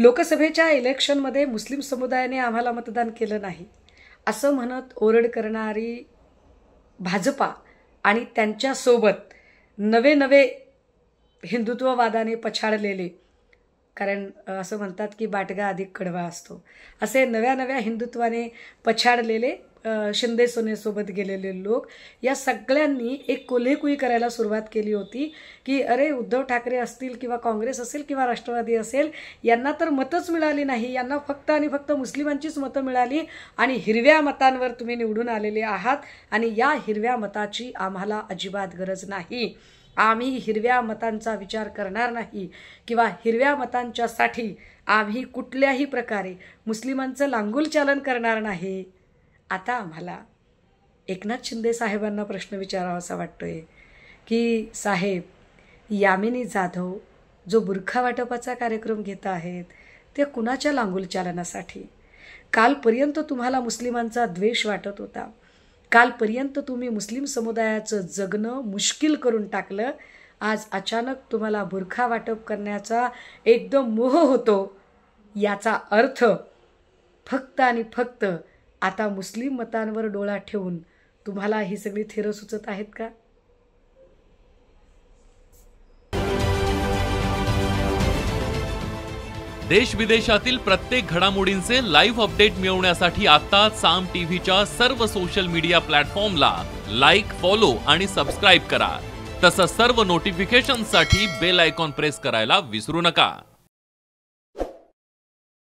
लोकसभेच्या इलेक्शनमध्ये मुस्लिम समुदायाने आम्हाला मतदान केलं नाही असं म्हणत ओरड करणारी भाजपा आणि त्यांच्यासोबत नवे नवे हिंदुत्ववादाने पछाडलेले कारण असं म्हणतात की बाटगा अधिक कडवा असतो असे नव्या नव्या हिंदुत्वाने पछाडलेले शिंदे सोनेसोबत गेलेले लोक या सगळ्यांनी एक कोल्हेकुई करायला सुरुवात केली होती की अरे उद्धव ठाकरे असतील किंवा काँग्रेस असेल किंवा राष्ट्रवादी असेल यांना तर मतच मिळाली नाही यांना फक्त आणि फक्त मुस्लिमांचीच मतं मिळाली आणि हिरव्या मतांवर तुम्ही निवडून आलेले आहात आणि या हिरव्या मताची आम्हाला अजिबात गरज नाही आम्ही हिरव्या मतांचा विचार करणार नाही किंवा हिरव्या मतांच्यासाठी आम्ही कुठल्याही प्रकारे मुस्लिमांचं लांगूल चालन करणार नाही आता आम्हाला एकनाथ शिंदे साहेबांना प्रश्न विचारावासा वाटतो आहे की साहेब यामिनी जाधव जो बुरखा वाटपाचा कार्यक्रम घेत आहेत ते कुणाच्या चालनासाठी कालपर्यंत तुम्हाला मुस्लिमांचा द्वेष वाटत होता कालपर्यंत तुम्ही मुस्लिम समुदायाचं जगणं मुश्किल करून टाकलं आज अचानक तुम्हाला बुरखा वाटप करण्याचा एकदम मोह होतो याचा अर्थ फक्त आणि फक्त आता मुस्लिम मतांवर डोळा ठेवून तुम्हाला ही सगळी थेरं सुचत आहेत का देश विदेशातील प्रत्येक घडामोडींचे लाईव्ह अपडेट मिळवण्यासाठी आता साम टीव्हीच्या सर्व सोशल मीडिया प्लॅटफॉर्मला लाईक फॉलो आणि सबस्क्राईब करा तसंच सर्व नोटिफिकेशनसाठी बेल आयकॉन प्रेस करायला विसरू नका